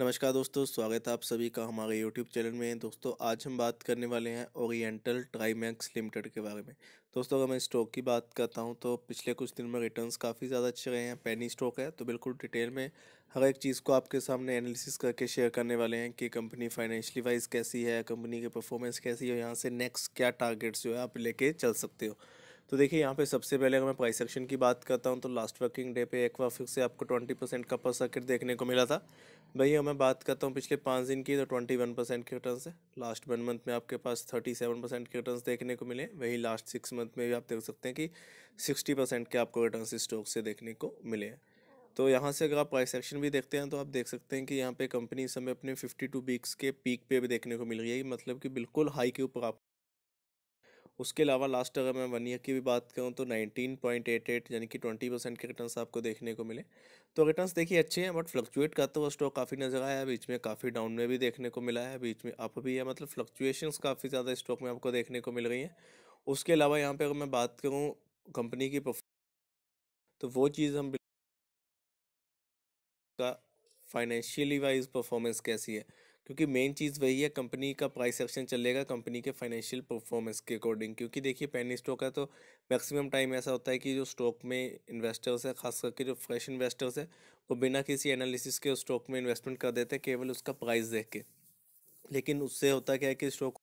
नमस्कार दोस्तों स्वागत है आप सभी का हमारे यूट्यूब चैनल में दोस्तों आज हम बात करने वाले हैं ओरिएंटल ट्राईमैक्स लिमिटेड के बारे में दोस्तों अगर मैं स्टॉक की बात करता हूं तो पिछले कुछ दिन में रिटर्न्स काफ़ी ज़्यादा अच्छे रहे हैं पैनी स्टॉक है तो बिल्कुल डिटेल में हर एक चीज़ को आपके सामने एनालिसिस करके शेयर करने वाले हैं कि कंपनी फाइनेंशली वाइज कैसी है कंपनी की परफॉर्मेंस कैसी है यहाँ से नेक्स्ट क्या टारगेट्स जो है आप लेके चल सकते हो तो देखिए यहाँ पे सबसे पहले अगर मैं प्राइस सेक्शन की बात करता हूँ तो लास्ट वर्किंग डे पे एक एक्वाफिक्स से आपको ट्वेंटी परसेंट का पर सर्किट देखने को मिला था अगर मैं बात करता हूँ पिछले पाँच दिन की तो ट्वेंटी वन परसेंट के रिटर्न है लास्ट वन मंथ में आपके पास थर्टी सेवन परसेंट के रिटर्न देखने को मिले वही लास्ट सिक्स मंथ में भी आप देख सकते हैं कि सिक्सटी परसेंट के आपको रिटर्न स्टॉक से देखने को मिले हैं तो यहाँ से अगर आप प्राइस एक्शन भी देखते हैं तो आप देख सकते हैं कि यहाँ पे कंपनी समय अपने टू वीक्स के पीक पे भी देखने को मिल रही है मतलब कि बिल्कुल हाई के ऊपर आप उसके अलावा लास्ट अगर मैं वन ईयर की भी बात करूँ तो नाइनटीन पॉइंट एट एट यानी कि ट्वेंटी परसेंट के रिटर्न आपको देखने को मिले तो रिटर्न्स देखिए अच्छे हैं बट फ्लक्चुएट करते हुआ स्टॉक काफ़ी नजर आया बीच में काफ़ी डाउन में भी देखने को मिला है बीच में अप भी है मतलब फ्लक्चुएशंस काफ़ी ज़्यादा स्टॉक में आपको देखने को मिल रही हैं उसके अलावा यहाँ पर अगर मैं बात करूँ कंपनी की तो वो चीज़ हम का फाइनेंशियली वाइज परफॉर्मेंस कैसी है क्योंकि मेन चीज़ वही है कंपनी का प्राइस एक्शन चलेगा कंपनी के फाइनेंशियल परफॉर्मेंस के अकॉर्डिंग क्योंकि देखिए पेनी स्टॉक है तो मैक्सिमम टाइम ऐसा होता है कि जो स्टॉक में इन्वेस्टर्स है खास करके जो फ्रेश इन्वेस्टर्स है वो बिना किसी एनालिसिस के उस स्टॉक में इन्वेस्टमेंट कर देते हैं केवल उसका प्राइस देख के लेकिन उससे होता क्या है कि स्टॉक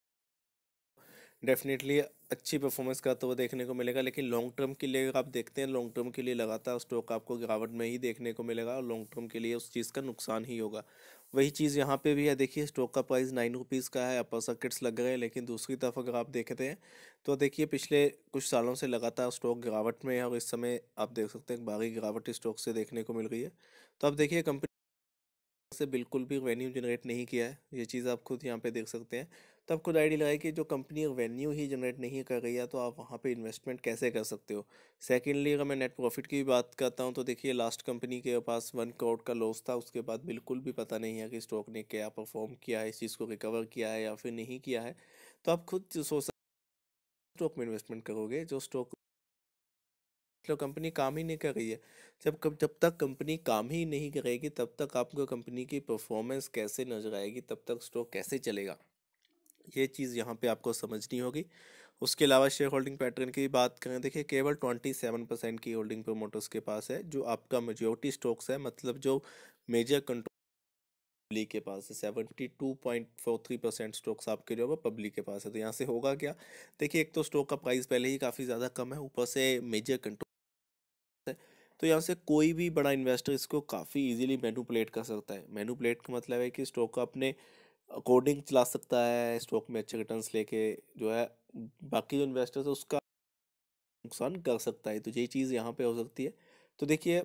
डेफिनेटली अच्छी परफॉर्मेंस तो वो देखने को मिलेगा लेकिन लॉन्ग टर्म के लिए आप देखते हैं लॉन्ग टर्म के लिए लगातार स्टॉक आपको गिरावट में ही देखने को मिलेगा और लॉन्ग टर्म के लिए उस चीज़ का नुकसान ही होगा वही चीज़ यहाँ पे भी है देखिए स्टॉक का प्राइस नाइन रुपीज़ का है अपर सर्किट्स लग गए हैं लेकिन दूसरी तरफ अगर आप देखते हैं तो देखिए पिछले कुछ सालों से लगातार स्टॉक गिरावट में है और इस समय आप देख सकते हैं बाकी गिरावट स्टॉक से देखने को मिल रही है तो आप देखिए कंपनी से बिल्कुल भी रेवेन्यू जनरेट नहीं किया है ये चीज़ आप खुद यहाँ पर देख सकते हैं तब खुद आइडिया लगाई कि जो कंपनी वेन्यू ही जनरेट नहीं कर रही है तो आप वहाँ पे इन्वेस्टमेंट कैसे कर सकते हो सेकेंडली अगर मैं नेट प्रॉफिट की बात करता हूँ तो देखिए लास्ट कंपनी के पास वन करोड़ का लॉस था उसके बाद बिल्कुल भी पता नहीं है कि स्टॉक ने क्या परफॉर्म किया है इस चीज़ को रिकवर किया है या फिर नहीं किया है तो आप खुद सोच स्टॉक में इन्वेस्टमेंट करोगे जो स्टॉक तो कंपनी काम ही नहीं कर रही है जब जब तक कंपनी काम ही नहीं करेगी तब तक आपको कंपनी की परफॉर्मेंस कैसे नजर आएगी तब तक स्टॉक कैसे चलेगा ये चीज़ यहाँ पे आपको समझनी होगी उसके अलावा शेयर होल्डिंग पैटर्न की बात करें देखिए केवल ट्वेंटी सेवन परसेंट की होल्डिंग प्रोमोटर्स के पास है जो आपका मेजोरिटी स्टॉक्स है मतलब जो मेजर कंट्रोल पब्लिक के पास है seventy two point four three percent stocks आपके जो है पब्लिक के पास है तो यहाँ से होगा क्या देखिए एक तो स्टॉक का प्राइस पहले ही काफ़ी ज़्यादा कम है ऊपर से मेजर कंट्रोल है तो यहाँ से कोई भी बड़ा इन्वेस्टर इसको काफ़ी इजीली मैनुपलेट कर सकता है मैनुपलेट का मतलब है कि स्टॉक का अपने अकॉर्डिंग चला सकता है स्टॉक में अच्छे रिटर्न लेके जो है बाकी जो इन्वेस्टर्स है उसका नुकसान कर सकता है तो यही चीज़ यहाँ पे हो सकती है तो देखिए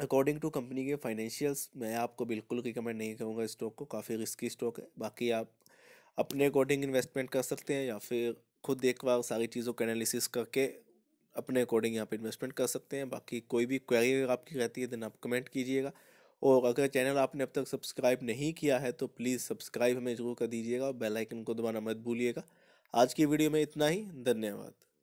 अकॉर्डिंग टू कंपनी के फाइनेंशियल्स मैं आपको बिल्कुल रिकमेंड नहीं करूँगा स्टॉक को काफ़ी रिस्की स्टॉक है बाकी आप अपने अकॉर्डिंग इन्वेस्टमेंट कर सकते हैं या फिर खुद एक बार सारी चीज़ों का एनालिसिस करके अपने अकॉर्डिंग यहाँ पे इन्वेस्टमेंट कर सकते हैं बाकी कोई भी क्वेरी आपकी रहती है देन आप कमेंट कीजिएगा और अगर चैनल आपने अब तक सब्सक्राइब नहीं किया है तो प्लीज़ सब्सक्राइब हमें जरूर कर दीजिएगा और बेलाइकन को दबाना मत भूलिएगा आज की वीडियो में इतना ही धन्यवाद